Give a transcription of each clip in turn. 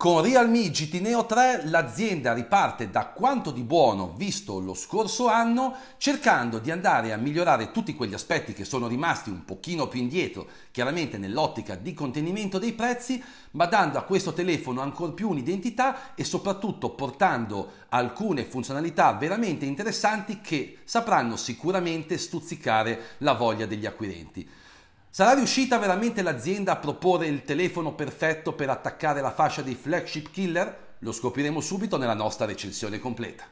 Con Realme GT Neo 3 l'azienda riparte da quanto di buono visto lo scorso anno cercando di andare a migliorare tutti quegli aspetti che sono rimasti un pochino più indietro chiaramente nell'ottica di contenimento dei prezzi ma dando a questo telefono ancora più un'identità e soprattutto portando alcune funzionalità veramente interessanti che sapranno sicuramente stuzzicare la voglia degli acquirenti. Sarà riuscita veramente l'azienda a proporre il telefono perfetto per attaccare la fascia dei flagship killer? Lo scopriremo subito nella nostra recensione completa.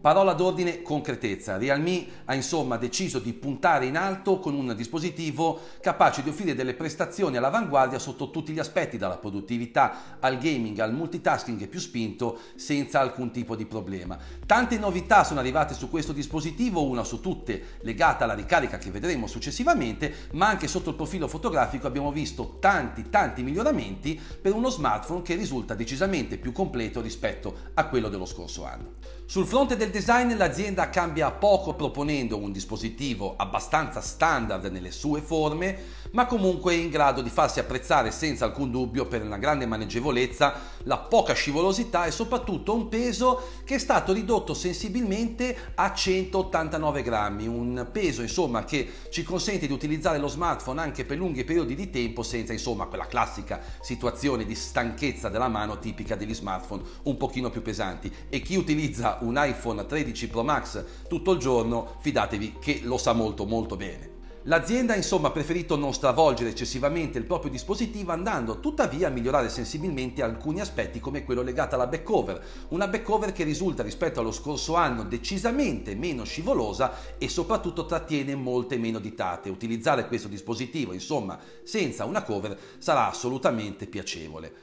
Parola d'ordine concretezza. Realme ha insomma deciso di puntare in alto con un dispositivo capace di offrire delle prestazioni all'avanguardia sotto tutti gli aspetti, dalla produttività al gaming al multitasking più spinto senza alcun tipo di problema. Tante novità sono arrivate su questo dispositivo, una su tutte legata alla ricarica che vedremo successivamente, ma anche sotto il profilo fotografico abbiamo visto tanti tanti miglioramenti per uno smartphone che risulta decisamente più completo rispetto a quello dello scorso anno. Sul fronte del del design l'azienda cambia poco proponendo un dispositivo abbastanza standard nelle sue forme, ma comunque in grado di farsi apprezzare senza alcun dubbio per una grande maneggevolezza, la poca scivolosità e soprattutto un peso che è stato ridotto sensibilmente a 189 grammi, un peso insomma che ci consente di utilizzare lo smartphone anche per lunghi periodi di tempo senza insomma quella classica situazione di stanchezza della mano tipica degli smartphone un pochino più pesanti e chi utilizza un iPhone 13 Pro Max tutto il giorno fidatevi che lo sa molto molto bene. L'azienda insomma ha preferito non stravolgere eccessivamente il proprio dispositivo andando tuttavia a migliorare sensibilmente alcuni aspetti come quello legato alla backover, una backover che risulta rispetto allo scorso anno decisamente meno scivolosa e soprattutto trattiene molte meno ditate. Utilizzare questo dispositivo insomma senza una cover sarà assolutamente piacevole.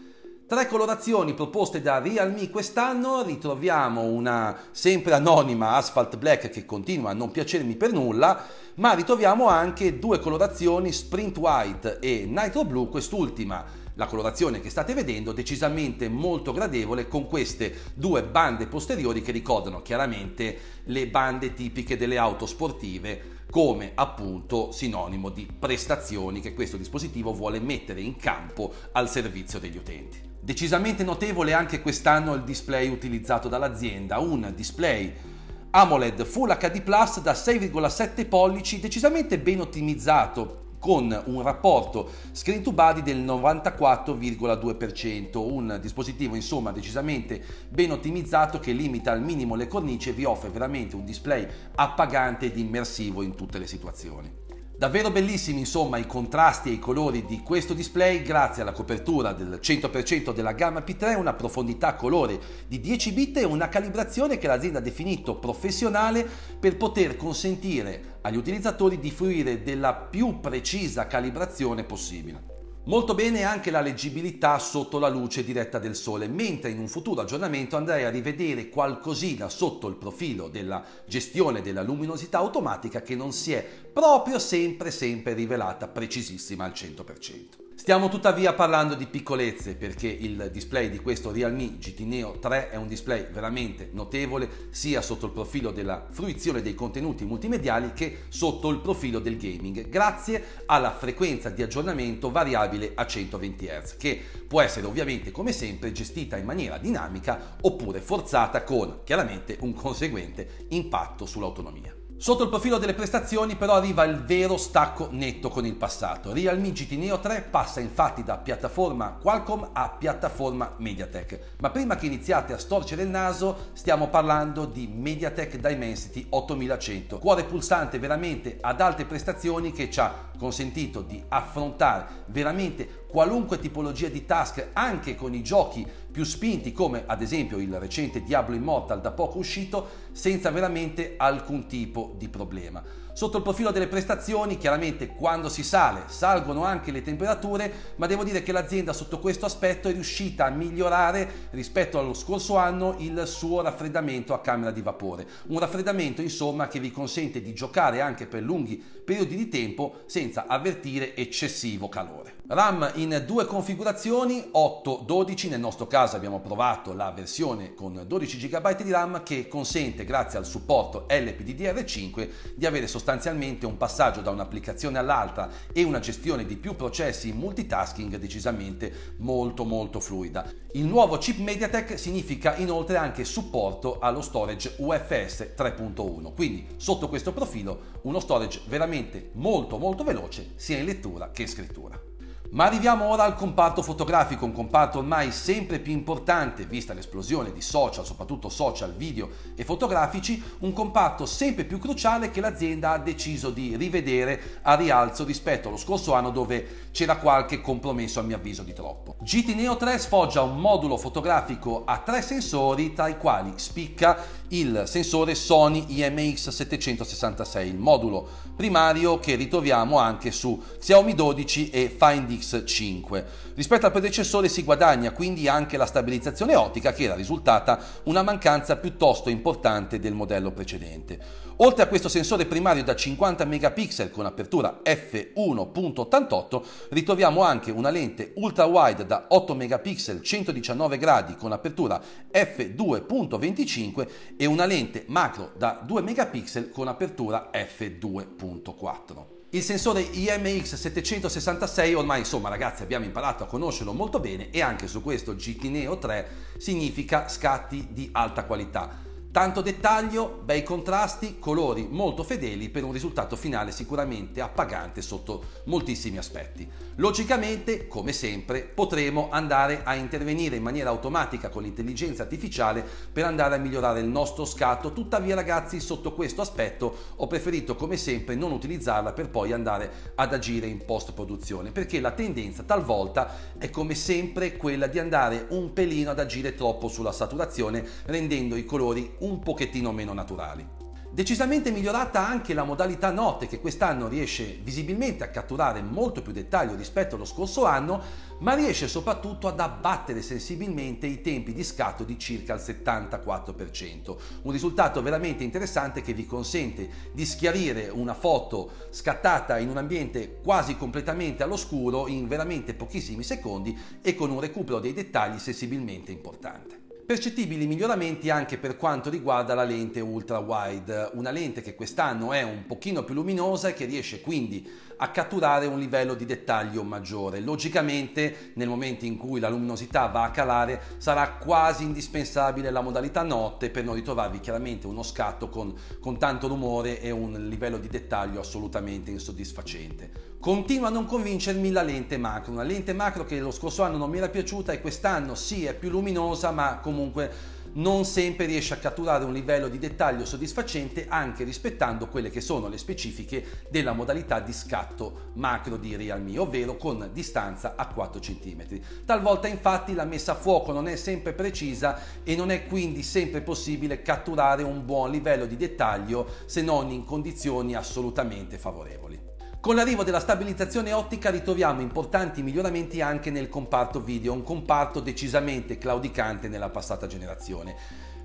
Tra le colorazioni proposte da Realme quest'anno ritroviamo una sempre anonima Asphalt Black che continua a non piacermi per nulla, ma ritroviamo anche due colorazioni Sprint White e Nitro Blue, quest'ultima la colorazione che state vedendo decisamente molto gradevole con queste due bande posteriori che ricordano chiaramente le bande tipiche delle auto sportive come appunto sinonimo di prestazioni che questo dispositivo vuole mettere in campo al servizio degli utenti. Decisamente notevole anche quest'anno il display utilizzato dall'azienda, un display AMOLED Full HD Plus da 6,7 pollici decisamente ben ottimizzato con un rapporto screen to body del 94,2%, un dispositivo insomma decisamente ben ottimizzato che limita al minimo le cornici e vi offre veramente un display appagante ed immersivo in tutte le situazioni. Davvero bellissimi insomma i contrasti e i colori di questo display grazie alla copertura del 100% della gamma P3, una profondità colore di 10 bit e una calibrazione che l'azienda ha definito professionale per poter consentire agli utilizzatori di fruire della più precisa calibrazione possibile. Molto bene anche la leggibilità sotto la luce diretta del sole, mentre in un futuro aggiornamento andrei a rivedere qualcosina sotto il profilo della gestione della luminosità automatica che non si è proprio sempre sempre rivelata precisissima al 100%. Stiamo tuttavia parlando di piccolezze perché il display di questo Realme GT Neo 3 è un display veramente notevole sia sotto il profilo della fruizione dei contenuti multimediali che sotto il profilo del gaming grazie alla frequenza di aggiornamento variabile a 120 Hz che può essere ovviamente come sempre gestita in maniera dinamica oppure forzata con chiaramente un conseguente impatto sull'autonomia. Sotto il profilo delle prestazioni però arriva il vero stacco netto con il passato. Realme GT Neo 3 passa infatti da piattaforma Qualcomm a piattaforma MediaTek. Ma prima che iniziate a storcere il naso stiamo parlando di MediaTek Dimensity 8100, cuore pulsante veramente ad alte prestazioni che ci ha consentito di affrontare veramente qualunque tipologia di task anche con i giochi più spinti come ad esempio il recente Diablo Immortal da poco uscito senza veramente alcun tipo di problema. Sotto il profilo delle prestazioni chiaramente quando si sale salgono anche le temperature ma devo dire che l'azienda sotto questo aspetto è riuscita a migliorare rispetto allo scorso anno il suo raffreddamento a camera di vapore. Un raffreddamento insomma che vi consente di giocare anche per lunghi periodi di tempo senza avvertire eccessivo calore. RAM in due configurazioni, 8, 12, nel nostro caso abbiamo provato la versione con 12 GB di RAM che consente grazie al supporto LPDDR5 di avere sostanzialmente un passaggio da un'applicazione all'altra e una gestione di più processi in multitasking decisamente molto molto fluida. Il nuovo chip MediaTek significa inoltre anche supporto allo storage UFS 3.1, quindi sotto questo profilo uno storage veramente molto molto veloce sia in lettura che in scrittura. Ma arriviamo ora al comparto fotografico, un comparto ormai sempre più importante, vista l'esplosione di social, soprattutto social, video e fotografici, un comparto sempre più cruciale che l'azienda ha deciso di rivedere a rialzo rispetto allo scorso anno dove c'era qualche compromesso a mio avviso di troppo. GT Neo 3 sfoggia un modulo fotografico a tre sensori tra i quali spicca il sensore Sony IMX766, il modulo primario che ritroviamo anche su Xiaomi 12 e Find X5. Rispetto al predecessore si guadagna quindi anche la stabilizzazione ottica che era risultata una mancanza piuttosto importante del modello precedente. Oltre a questo sensore primario da 50 megapixel con apertura f1.88 ritroviamo anche una lente ultra wide da 8 megapixel 119 gradi con apertura f2.25 e una lente macro da 2 megapixel con apertura f2.4. Il sensore IMX766 ormai insomma ragazzi abbiamo imparato a conoscerlo molto bene e anche su questo GT Neo 3 significa scatti di alta qualità Tanto dettaglio, bei contrasti, colori molto fedeli per un risultato finale sicuramente appagante sotto moltissimi aspetti. Logicamente, come sempre, potremo andare a intervenire in maniera automatica con l'intelligenza artificiale per andare a migliorare il nostro scatto, tuttavia ragazzi sotto questo aspetto ho preferito come sempre non utilizzarla per poi andare ad agire in post produzione, perché la tendenza talvolta è come sempre quella di andare un pelino ad agire troppo sulla saturazione rendendo i colori un pochettino meno naturali. Decisamente migliorata anche la modalità notte che quest'anno riesce visibilmente a catturare molto più dettaglio rispetto allo scorso anno, ma riesce soprattutto ad abbattere sensibilmente i tempi di scatto di circa il 74%. Un risultato veramente interessante che vi consente di schiarire una foto scattata in un ambiente quasi completamente all'oscuro in veramente pochissimi secondi e con un recupero dei dettagli sensibilmente importante. Percettibili miglioramenti anche per quanto riguarda la lente ultra wide, una lente che quest'anno è un pochino più luminosa e che riesce quindi a catturare un livello di dettaglio maggiore. Logicamente nel momento in cui la luminosità va a calare sarà quasi indispensabile la modalità notte per non ritrovarvi chiaramente uno scatto con, con tanto rumore e un livello di dettaglio assolutamente insoddisfacente. Continua a non convincermi la lente macro, una lente macro che lo scorso anno non mi era piaciuta e quest'anno sì è più luminosa ma comunque non sempre riesce a catturare un livello di dettaglio soddisfacente anche rispettando quelle che sono le specifiche della modalità di scatto macro di Realme, ovvero con distanza a 4 cm. Talvolta infatti la messa a fuoco non è sempre precisa e non è quindi sempre possibile catturare un buon livello di dettaglio se non in condizioni assolutamente favorevoli. Con l'arrivo della stabilizzazione ottica ritroviamo importanti miglioramenti anche nel comparto video, un comparto decisamente claudicante nella passata generazione.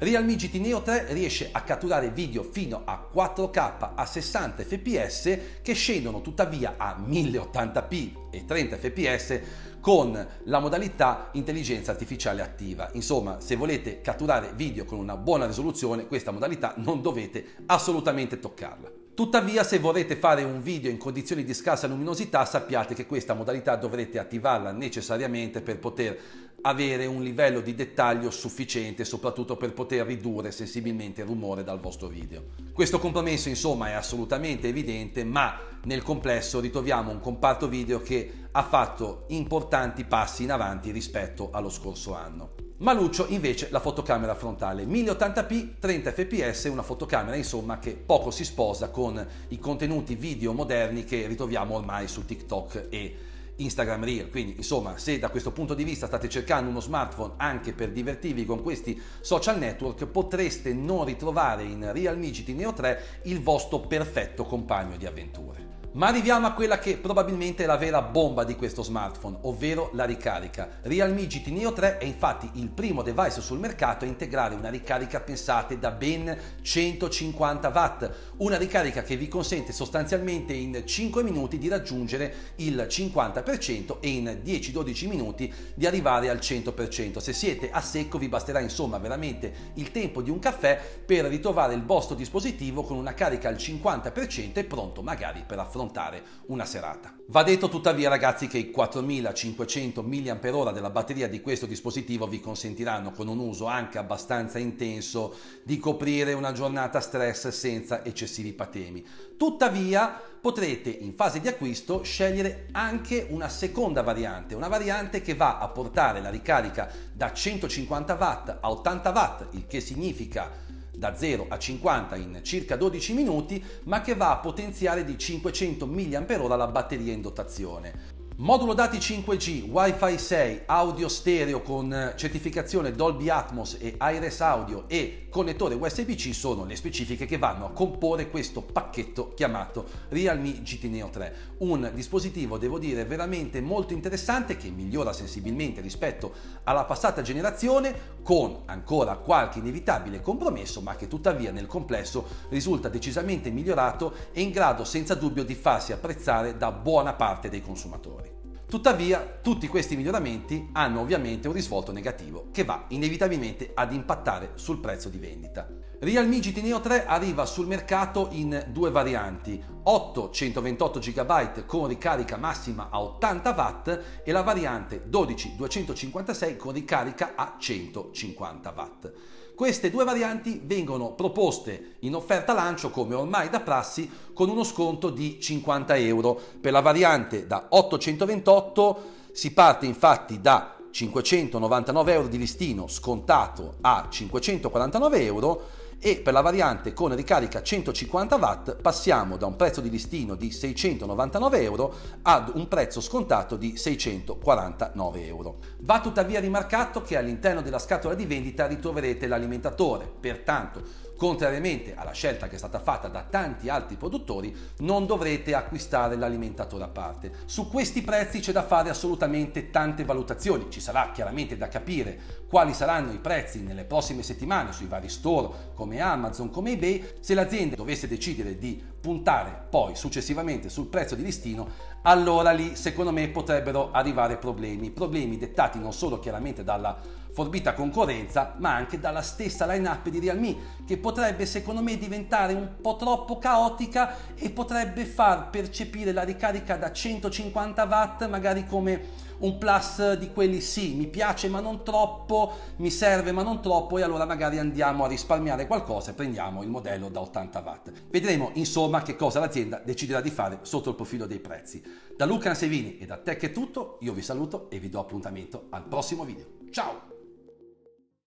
Realme GT Neo 3 riesce a catturare video fino a 4K a 60 fps che scendono tuttavia a 1080p e 30 fps con la modalità intelligenza artificiale attiva. Insomma, se volete catturare video con una buona risoluzione, questa modalità non dovete assolutamente toccarla. Tuttavia se volete fare un video in condizioni di scarsa luminosità sappiate che questa modalità dovrete attivarla necessariamente per poter avere un livello di dettaglio sufficiente soprattutto per poter ridurre sensibilmente il rumore dal vostro video. Questo compromesso insomma è assolutamente evidente ma nel complesso ritroviamo un comparto video che ha fatto importanti passi in avanti rispetto allo scorso anno. Maluccio invece la fotocamera frontale 1080p 30 fps, una fotocamera insomma che poco si sposa con i contenuti video moderni che ritroviamo ormai su TikTok e Instagram Reel. Quindi insomma se da questo punto di vista state cercando uno smartphone anche per divertirvi con questi social network potreste non ritrovare in Realme GT Neo 3 il vostro perfetto compagno di avventure. Ma arriviamo a quella che probabilmente è la vera bomba di questo smartphone, ovvero la ricarica. Realme GT Neo 3 è infatti il primo device sul mercato a integrare una ricarica, pensate, da ben 150 watt, una ricarica che vi consente sostanzialmente in 5 minuti di raggiungere il 50% e in 10-12 minuti di arrivare al 100%. Se siete a secco vi basterà insomma veramente il tempo di un caffè per ritrovare il vostro dispositivo con una carica al 50% e pronto magari per affrontare affrontare una serata. Va detto tuttavia ragazzi che i 4500 mAh della batteria di questo dispositivo vi consentiranno con un uso anche abbastanza intenso di coprire una giornata stress senza eccessivi patemi. Tuttavia potrete in fase di acquisto scegliere anche una seconda variante, una variante che va a portare la ricarica da 150 watt a 80 watt, il che significa da 0 a 50 in circa 12 minuti, ma che va a potenziare di 500 mAh la batteria in dotazione. Modulo dati 5G, Wi-Fi 6, audio stereo con eh, certificazione Dolby Atmos e Iris Audio e connettore USB-C sono le specifiche che vanno a comporre questo pacchetto chiamato Realme GT Neo 3. Un dispositivo, devo dire, veramente molto interessante che migliora sensibilmente rispetto alla passata generazione con ancora qualche inevitabile compromesso, ma che tuttavia nel complesso risulta decisamente migliorato e in grado senza dubbio di farsi apprezzare da buona parte dei consumatori. Tuttavia, tutti questi miglioramenti hanno ovviamente un risvolto negativo che va inevitabilmente ad impattare sul prezzo di vendita. Realme GT Neo 3 arriva sul mercato in due varianti, 8 128 GB con ricarica massima a 80 W e la variante 12 256 con ricarica a 150 W. Queste due varianti vengono proposte in offerta lancio come ormai da prassi con uno sconto di 50 euro. Per la variante da 828 si parte infatti da 599 euro di listino scontato a 549 euro e per la variante con ricarica 150 watt passiamo da un prezzo di listino di 699 euro ad un prezzo scontato di 649 euro. Va tuttavia rimarcato che all'interno della scatola di vendita ritroverete l'alimentatore, pertanto contrariamente alla scelta che è stata fatta da tanti altri produttori, non dovrete acquistare l'alimentatore a parte. Su questi prezzi c'è da fare assolutamente tante valutazioni, ci sarà chiaramente da capire quali saranno i prezzi nelle prossime settimane sui vari store come Amazon, come eBay, se l'azienda dovesse decidere di puntare poi successivamente sul prezzo di listino, allora lì secondo me potrebbero arrivare problemi, problemi dettati non solo chiaramente dalla forbita concorrenza, ma anche dalla stessa line-up di Realme, che potrebbe secondo me diventare un po' troppo caotica e potrebbe far percepire la ricarica da 150 watt magari come un plus di quelli sì, mi piace ma non troppo, mi serve ma non troppo e allora magari andiamo a risparmiare qualcosa e prendiamo il modello da 80 watt. Vedremo insomma che cosa l'azienda deciderà di fare sotto il profilo dei prezzi. Da Luca Ansevini e da Tech è tutto, io vi saluto e vi do appuntamento al prossimo video. Ciao!